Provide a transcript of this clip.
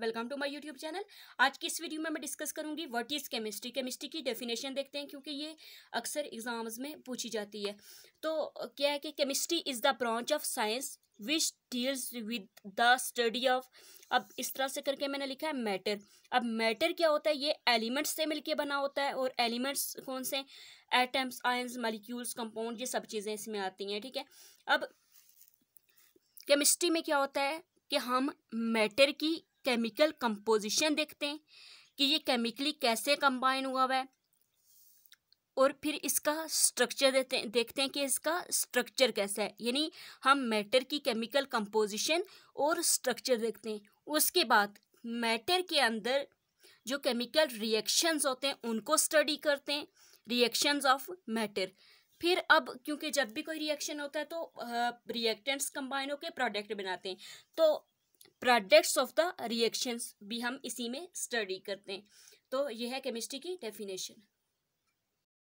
welcome to my YouTube channel आज की इस वीडियो में मैं डिस्कस करूंगी व्हाट इज़ केमिस्ट्री केमिस्ट्री की डेफिनेशन देखते हैं क्योंकि ये अक्सर एग्जाम्स में पूछी जाती है तो क्या है कि chemistry is the branch of science which deals with the study of अब इस तरह से करके मैंने लिखा है मैटर अब मैटर क्या होता है ये एलिमेंट्स से मिलके बना होता है और एलिमेंट्स कौन से एटम्स आयंस मालिक्यूल्स कंपाउंड ये सब चीज़ें इसमें आती हैं ठीक है अब केमिस्ट्री में क्या होता है कि हम मैटर की केमिकल कंपोजिशन देखते हैं कि ये केमिकली कैसे कंबाइन हुआ हुआ है और फिर इसका स्ट्रक्चर देते हैं देखते हैं कि इसका स्ट्रक्चर कैसा है यानी हम मैटर की केमिकल कंपोजिशन और स्ट्रक्चर देखते हैं उसके बाद मैटर के अंदर जो केमिकल रिएक्शंस होते हैं उनको स्टडी करते हैं रिएक्शंस ऑफ मैटर फिर अब क्योंकि जब भी कोई रिएक्शन होता है तो रिएक्टेंट्स कंबाइन होकर प्रोडक्ट बनाते हैं तो प्रोडक्ट्स ऑफ द रिएक्शंस भी हम इसी में स्टडी करते हैं तो यह है केमिस्ट्री की डेफिनेशन